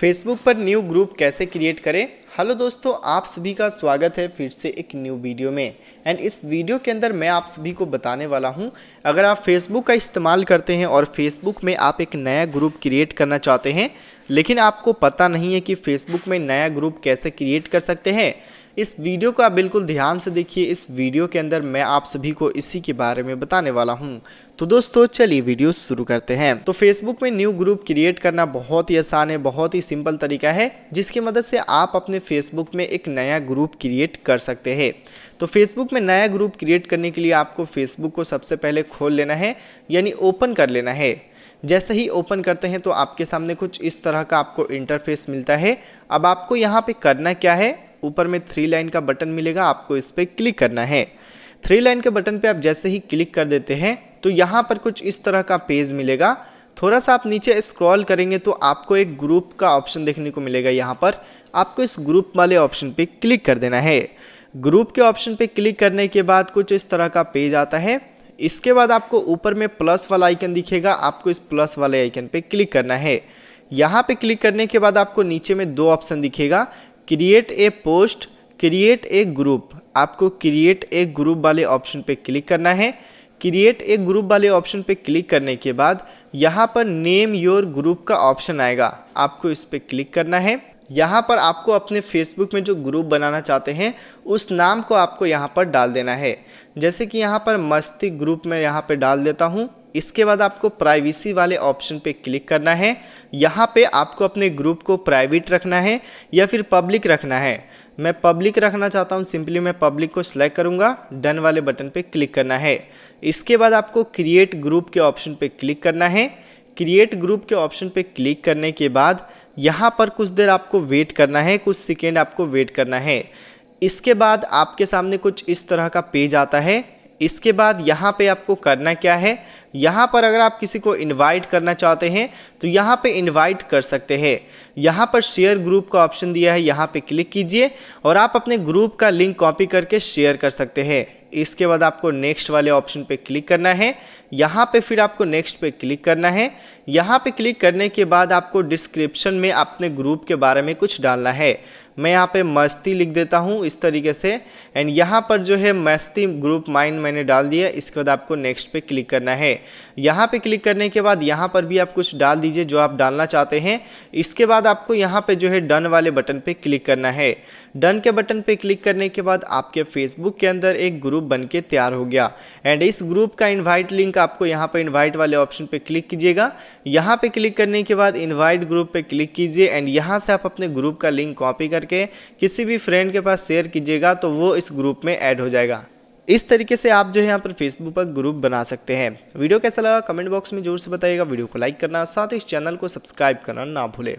Facebook पर new group कैसे create करें हेलो दोस्तों आप सभी का स्वागत है फिर से एक न्यू वीडियो में एंड इस वीडियो के अंदर मैं आप सभी को बताने वाला हूं अगर आप फेसबुक का इस्तेमाल करते हैं और फेसबुक में आप एक नया ग्रुप क्रिएट करना चाहते हैं लेकिन आपको पता नहीं है कि फेसबुक में नया ग्रुप कैसे क्रिएट कर सकते हैं इस वीडियो को आप बिल्कुल ध्यान से देखिए इस वीडियो के अंदर मैं आप सभी को इसी के बारे में बताने वाला हूँ तो दोस्तों चलिए वीडियो शुरू करते हैं तो फेसबुक में न्यू ग्रुप क्रिएट करना बहुत ही आसान है बहुत ही सिंपल तरीका है जिसकी मदद से आप अपने फेसबुक में एक नया ग्रुप क्रिएट कर सकते हैं तो फेसबुक में नया ग्रुप क्रिएट करने के लिए आपको फेसबुक को सबसे पहले खोल लेना है यानी ओपन कर लेना है जैसे ही ओपन करते हैं तो आपके सामने कुछ इस तरह का आपको इंटरफेस मिलता है अब आपको यहाँ पे करना क्या है ऊपर में थ्री लाइन का बटन मिलेगा आपको इस पर क्लिक करना है थ्री लाइन के बटन पे आप जैसे ही क्लिक कर देते हैं तो यहाँ पर कुछ इस तरह का पेज मिलेगा थोड़ा सा आप नीचे स्क्रॉल करेंगे तो आपको एक ग्रुप का ऑप्शन देखने को मिलेगा यहाँ पर आपको इस ग्रुप वाले ऑप्शन पे क्लिक कर देना है ग्रुप के ऑप्शन पे क्लिक करने के बाद कुछ इस तरह का पेज आता है इसके बाद आपको ऊपर में प्लस वाला आइकन दिखेगा आपको इस प्लस वाले आइकन पे क्लिक करना है यहाँ पे क्लिक करने के बाद आपको नीचे में दो ऑप्शन दिखेगा create a post create a group आपको क्रिएट ए ग्रुप वाले ऑप्शन पे क्लिक करना है क्रिएट ए ग्रुप वाले ऑप्शन पे क्लिक करने के बाद यहाँ पर नेम योर ग्रुप का ऑप्शन आएगा आपको इस पर क्लिक करना है यहाँ पर आपको अपने फेसबुक में जो ग्रुप बनाना चाहते हैं उस नाम को आपको यहाँ पर डाल देना है जैसे कि यहाँ पर मस्ती ग्रुप में यहाँ पर डाल देता हूँ इसके बाद आपको प्राइवेसी वाले ऑप्शन पे क्लिक करना है यहाँ पे आपको अपने ग्रुप को प्राइवेट रखना है या फिर पब्लिक रखना है मैं पब्लिक रखना चाहता हूँ सिंपली मैं पब्लिक को सिलेक्ट करूँगा डन वाले बटन पे क्लिक करना है इसके बाद आपको क्रिएट ग्रुप के ऑप्शन पे क्लिक करना है क्रिएट ग्रुप के ऑप्शन पे क्लिक करने के बाद यहाँ पर कुछ देर आपको वेट करना है कुछ सेकेंड आपको वेट करना है इसके बाद आपके सामने कुछ इस तरह का पेज आता है इसके बाद यहाँ पे आपको करना क्या है यहाँ पर अगर आप किसी को इनवाइट करना चाहते हैं तो यहाँ पे इनवाइट कर सकते हैं यहाँ पर शेयर ग्रुप का ऑप्शन दिया है यहाँ पे क्लिक कीजिए और आप अपने ग्रुप का लिंक कॉपी करके शेयर कर सकते हैं इसके बाद आपको नेक्स्ट वाले ऑप्शन पे क्लिक करना है यहाँ पे फिर आपको नेक्स्ट पे क्लिक करना है यहाँ पे क्लिक करने के बाद आपको डिस्क्रिप्शन में अपने ग्रुप के बारे में कुछ डालना है मैं यहाँ पे मस्ती लिख देता हूँ इस तरीके से एंड यहाँ पर जो है मस्ती ग्रुप माइंड मैंने डाल दिया इसके बाद आपको नेक्स्ट पे क्लिक करना है यहाँ पे क्लिक करने के बाद यहाँ पर भी आप कुछ डाल दीजिए जो आप डालना चाहते हैं इसके बाद आपको यहाँ पे जो है डन वाले बटन पे क्लिक करना है डन के बटन पे क्लिक करने के बाद आपके फेसबुक के अंदर एक ग्रुप बन के तैयार हो गया एंड इस ग्रुप का इन्वाइट लिंक आपको यहाँ पर इन्वाइट वाले ऑप्शन पर क्लिक कीजिएगा यहाँ पर क्लिक करने के बाद इन्वाइट ग्रुप पर क्लिक कीजिए एंड यहाँ से आप अपने ग्रुप का लिंक कॉपी कर करके किसी भी फ्रेंड के पास शेयर कीजिएगा तो वो इस ग्रुप में ऐड हो जाएगा इस तरीके से आप जो है यहाँ पर फेसबुक पर ग्रुप बना सकते हैं वीडियो कैसा लगा कमेंट बॉक्स में जरूर से बताइएगा वीडियो को लाइक करना साथ ही इस चैनल को सब्सक्राइब करना ना भूलें